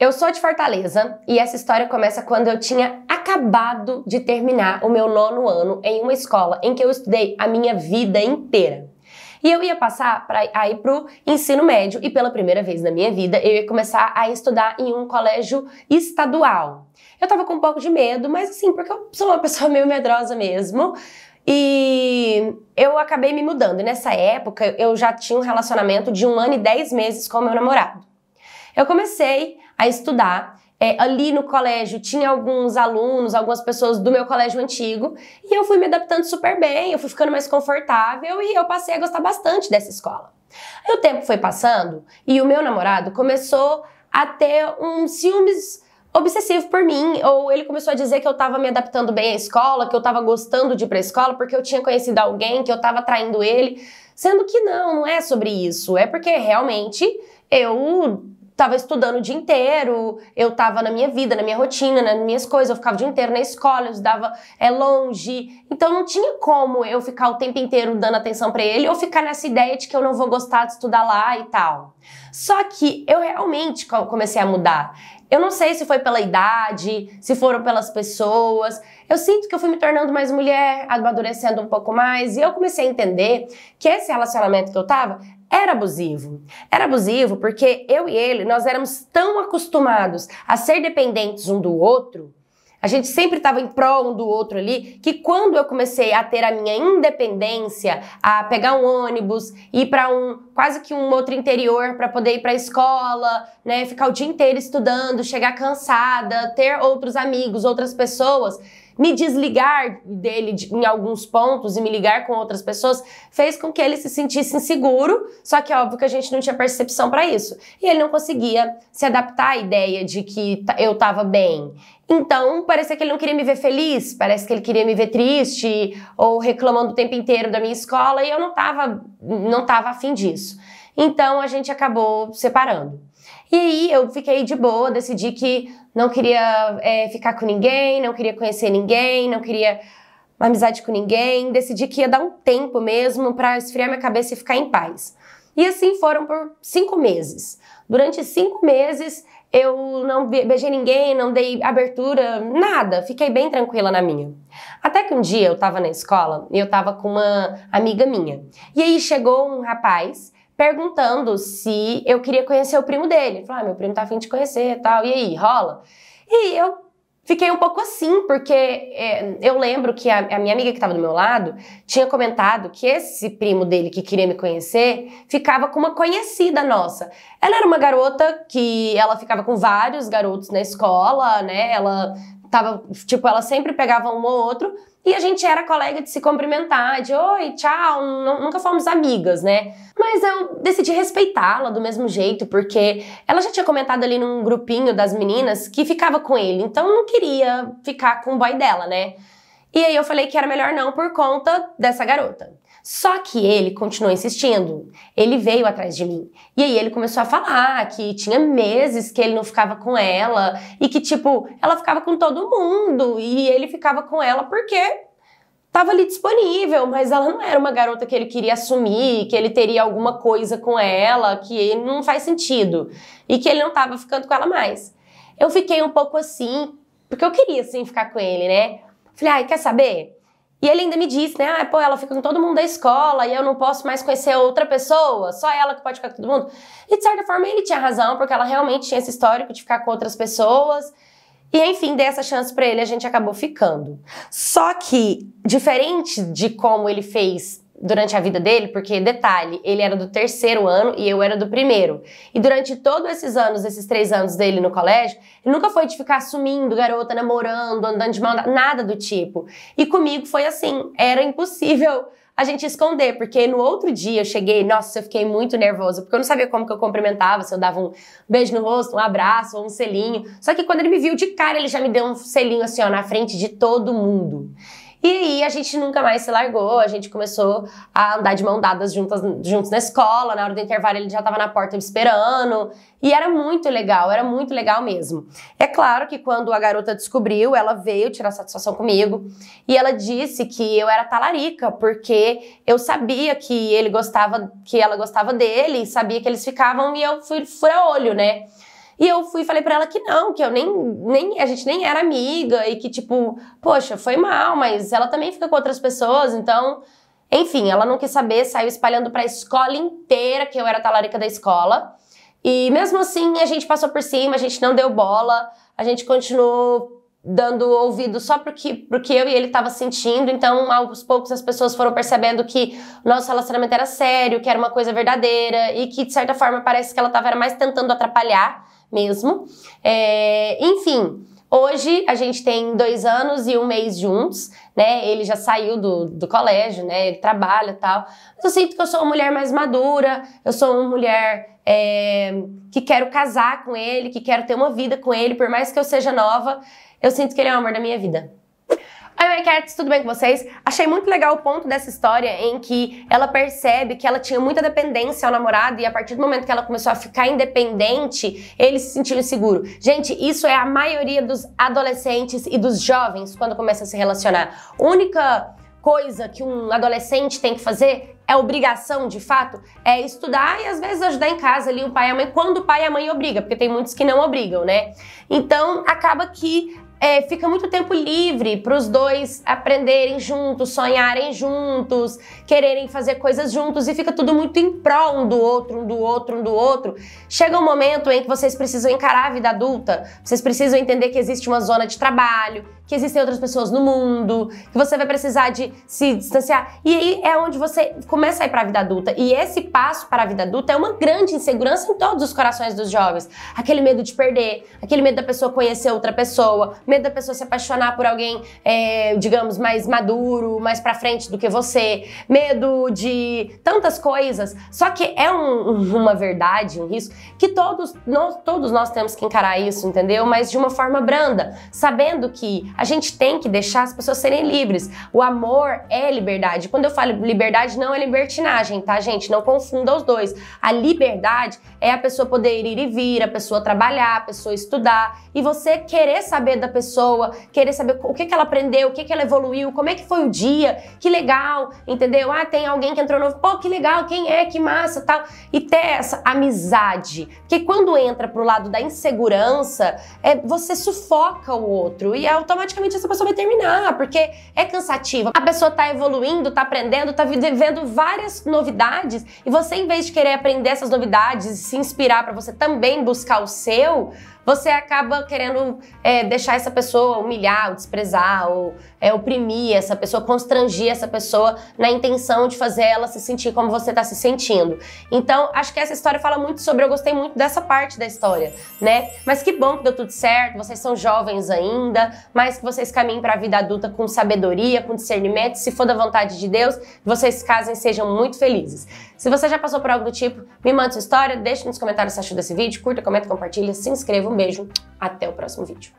Eu sou de Fortaleza e essa história começa quando eu tinha acabado de terminar o meu nono ano em uma escola em que eu estudei a minha vida inteira. E eu ia passar para aí pro ensino médio e pela primeira vez na minha vida eu ia começar a estudar em um colégio estadual. Eu estava com um pouco de medo, mas assim, porque eu sou uma pessoa meio medrosa mesmo. E eu acabei me mudando. E nessa época eu já tinha um relacionamento de um ano e dez meses com meu namorado. Eu comecei a estudar. É, ali no colégio tinha alguns alunos, algumas pessoas do meu colégio antigo, e eu fui me adaptando super bem, eu fui ficando mais confortável e eu passei a gostar bastante dessa escola. Aí o tempo foi passando e o meu namorado começou a ter um ciúmes obsessivo por mim, ou ele começou a dizer que eu tava me adaptando bem à escola, que eu tava gostando de ir pra escola porque eu tinha conhecido alguém, que eu tava traindo ele, sendo que não, não é sobre isso, é porque realmente eu tava estudando o dia inteiro, eu tava na minha vida, na minha rotina, nas minhas coisas, eu ficava o dia inteiro na escola, eu estudava é, longe. Então não tinha como eu ficar o tempo inteiro dando atenção para ele ou ficar nessa ideia de que eu não vou gostar de estudar lá e tal. Só que eu realmente comecei a mudar. Eu não sei se foi pela idade, se foram pelas pessoas. Eu sinto que eu fui me tornando mais mulher, amadurecendo um pouco mais, e eu comecei a entender que esse relacionamento que eu tava era abusivo. Era abusivo porque eu e ele, nós éramos tão acostumados a ser dependentes um do outro, a gente sempre estava em prol um do outro ali, que quando eu comecei a ter a minha independência, a pegar um ônibus, ir para um quase que um outro interior para poder ir para a escola, né, ficar o dia inteiro estudando, chegar cansada, ter outros amigos, outras pessoas, me desligar dele em alguns pontos e me ligar com outras pessoas fez com que ele se sentisse inseguro, só que é óbvio que a gente não tinha percepção para isso. E ele não conseguia se adaptar à ideia de que eu estava bem. Então, parecia que ele não queria me ver feliz, parece que ele queria me ver triste ou reclamando o tempo inteiro da minha escola e eu não estava não tava afim disso. Então, a gente acabou separando. E aí eu fiquei de boa, decidi que não queria é, ficar com ninguém, não queria conhecer ninguém, não queria uma amizade com ninguém, decidi que ia dar um tempo mesmo para esfriar minha cabeça e ficar em paz. E assim foram por cinco meses. Durante cinco meses eu não beijei ninguém, não dei abertura, nada. Fiquei bem tranquila na minha. Até que um dia eu tava na escola e eu tava com uma amiga minha. E aí chegou um rapaz perguntando se eu queria conhecer o primo dele. Falei, ah, meu primo tá afim de conhecer e tal, e aí, rola? E eu fiquei um pouco assim, porque é, eu lembro que a, a minha amiga que estava do meu lado tinha comentado que esse primo dele que queria me conhecer ficava com uma conhecida nossa. Ela era uma garota que ela ficava com vários garotos na escola, né? Ela tava, tipo, ela sempre pegava um ou outro, e a gente era colega de se cumprimentar, de oi, tchau, nunca fomos amigas, né? Mas eu decidi respeitá-la do mesmo jeito, porque ela já tinha comentado ali num grupinho das meninas que ficava com ele, então não queria ficar com o boy dela, né? E aí eu falei que era melhor não por conta dessa garota. Só que ele continuou insistindo. Ele veio atrás de mim. E aí ele começou a falar que tinha meses que ele não ficava com ela e que tipo, ela ficava com todo mundo e ele ficava com ela porque estava ali disponível, mas ela não era uma garota que ele queria assumir, que ele teria alguma coisa com ela, que não faz sentido e que ele não estava ficando com ela mais. Eu fiquei um pouco assim, porque eu queria assim ficar com ele, né? Falei, ai, quer saber? E ele ainda me disse, né? Ah, pô, ela fica com todo mundo da escola e eu não posso mais conhecer outra pessoa, só ela que pode ficar com todo mundo. E de certa forma ele tinha razão, porque ela realmente tinha esse histórico de ficar com outras pessoas. E enfim, dei essa chance para ele, a gente acabou ficando. Só que, diferente de como ele fez durante a vida dele, porque, detalhe, ele era do terceiro ano e eu era do primeiro. E durante todos esses anos, esses três anos dele no colégio, ele nunca foi de ficar sumindo, garota, namorando, andando de mão, nada do tipo. E comigo foi assim, era impossível a gente esconder, porque no outro dia eu cheguei, nossa, eu fiquei muito nervosa, porque eu não sabia como que eu cumprimentava, se eu dava um beijo no rosto, um abraço ou um selinho. Só que quando ele me viu de cara, ele já me deu um selinho assim, ó, na frente de todo mundo. E aí a gente nunca mais se largou, a gente começou a andar de mão dadas juntas, juntos na escola, na hora do intervalo ele já estava na porta me esperando, e era muito legal, era muito legal mesmo. É claro que quando a garota descobriu, ela veio tirar satisfação comigo, e ela disse que eu era talarica, porque eu sabia que ele gostava, que ela gostava dele, sabia que eles ficavam e eu fui fura olho, né? E eu fui e falei para ela que não, que eu nem, nem. A gente nem era amiga e que, tipo, poxa, foi mal, mas ela também fica com outras pessoas, então. Enfim, ela não quis saber, saiu espalhando pra escola inteira que eu era talarica da escola. E mesmo assim, a gente passou por cima, a gente não deu bola, a gente continuou dando ouvido só pro que, eu e ele estava sentindo. Então, aos poucos, as pessoas foram percebendo que nosso relacionamento era sério, que era uma coisa verdadeira e que, de certa forma, parece que ela estava mais tentando atrapalhar mesmo. É, enfim. Hoje a gente tem dois anos e um mês juntos, né? Ele já saiu do, do colégio, né? Ele trabalha e tal. eu sinto que eu sou uma mulher mais madura, eu sou uma mulher é, que quero casar com ele, que quero ter uma vida com ele, por mais que eu seja nova, eu sinto que ele é o amor da minha vida. Oi, Oi Cats, tudo bem com vocês? Achei muito legal o ponto dessa história em que ela percebe que ela tinha muita dependência ao namorado e a partir do momento que ela começou a ficar independente, ele se sentiu inseguro. Gente, isso é a maioria dos adolescentes e dos jovens quando começa a se relacionar. Única coisa que um adolescente tem que fazer é obrigação, de fato, é estudar e às vezes ajudar em casa ali o pai e a mãe, quando o pai e a mãe obrigam, porque tem muitos que não obrigam, né? Então acaba que é, fica muito tempo livre para os dois aprenderem juntos, sonharem juntos, quererem fazer coisas juntos e fica tudo muito em prol um do outro, um do outro, um do outro. Chega um momento em que vocês precisam encarar a vida adulta, vocês precisam entender que existe uma zona de trabalho, que existem outras pessoas no mundo, que você vai precisar de se distanciar. E aí é onde você começa a ir para a vida adulta. E esse passo para a vida adulta é uma grande insegurança em todos os corações dos jovens. Aquele medo de perder, aquele medo da pessoa conhecer outra pessoa, medo da pessoa se apaixonar por alguém, é, digamos, mais maduro, mais para frente do que você, medo de tantas coisas. Só que é um, uma verdade, um risco, que todos nós, todos nós temos que encarar isso, entendeu? Mas de uma forma branda, sabendo que a gente tem que deixar as pessoas serem livres. O amor é liberdade. Quando eu falo liberdade, não é libertinagem, tá, gente? Não confunda os dois. A liberdade é a pessoa poder ir e vir, a pessoa trabalhar, a pessoa estudar e você querer saber da pessoa, querer saber o que, que ela aprendeu, o que, que ela evoluiu, como é que foi o dia, que legal, entendeu? Ah, tem alguém que entrou novo, pô, que legal, quem é, que massa, tal. E ter essa amizade. Porque quando entra pro lado da insegurança, é, você sufoca o outro e é automaticamente automaticamente essa pessoa vai terminar, porque é cansativo A pessoa tá evoluindo, tá aprendendo, tá vivendo várias novidades e você, em vez de querer aprender essas novidades e se inspirar para você também buscar o seu, você acaba querendo é, deixar essa pessoa humilhar, ou desprezar, ou é, oprimir essa pessoa, constrangir essa pessoa na intenção de fazer ela se sentir como você está se sentindo. Então, acho que essa história fala muito sobre. Eu gostei muito dessa parte da história, né? Mas que bom que deu tudo certo, vocês são jovens ainda, mas que vocês caminhem para a vida adulta com sabedoria, com discernimento. Se for da vontade de Deus, vocês casem sejam muito felizes. Se você já passou por algo do tipo, me manda sua história, deixe nos comentários se achou desse vídeo, curta, comenta, compartilha, se inscreva. Um beijo, até o próximo vídeo.